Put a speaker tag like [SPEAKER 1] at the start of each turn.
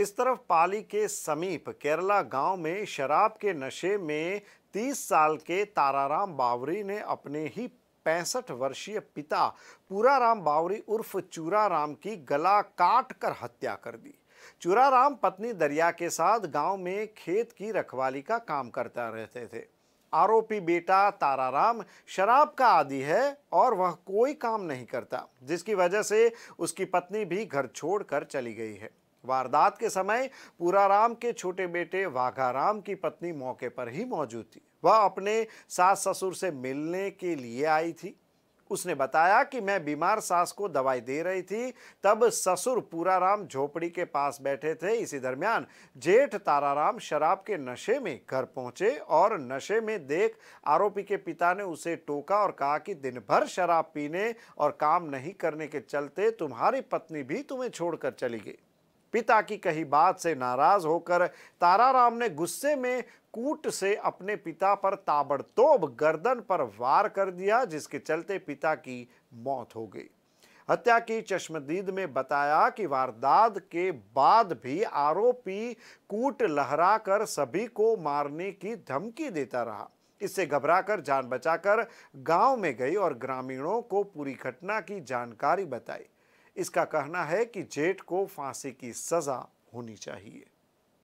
[SPEAKER 1] इस तरफ पाली के समीप केरला गांव में शराब के नशे में 30 साल के ताराराम बावरी ने अपने ही पैंसठ वर्षीय पिता पूरा राम बावरी उर्फ चूरा राम की गला काट कर हत्या कर दी चूरा राम पत्नी दरिया के साथ गांव में खेत की रखवाली का काम करता रहते थे आरोपी बेटा ताराराम शराब का आदि है और वह कोई काम नहीं करता जिसकी वजह से उसकी पत्नी भी घर छोड़कर चली गई है वारदात के समय पूराराम के छोटे बेटे वाघाराम की पत्नी मौके पर ही मौजूद थी वह अपने सास ससुर से मिलने के लिए आई थी उसने बताया कि मैं बीमार सास को दवाई दे रही थी तब ससुर पूराराम झोपड़ी के पास बैठे थे इसी दरमियान जेठ ताराराम शराब के नशे में घर पहुंचे और नशे में देख आरोपी के पिता ने उसे टोका और कहा कि दिन भर शराब पीने और काम नहीं करने के चलते तुम्हारी पत्नी भी तुम्हें छोड़कर चली गई पिता की कही बात से नाराज होकर ताराराम ने गुस्से में कूट से अपने पिता पर ताबड़तोब गर्दन पर वार कर दिया जिसके चलते पिता की मौत हो गई हत्या की चश्मदीद में बताया कि वारदात के बाद भी आरोपी कूट लहरा कर सभी को मारने की धमकी देता रहा इससे घबराकर जान बचाकर गांव में गई और ग्रामीणों को पूरी घटना की जानकारी बताई इसका कहना है कि जेट को फांसी की सजा होनी चाहिए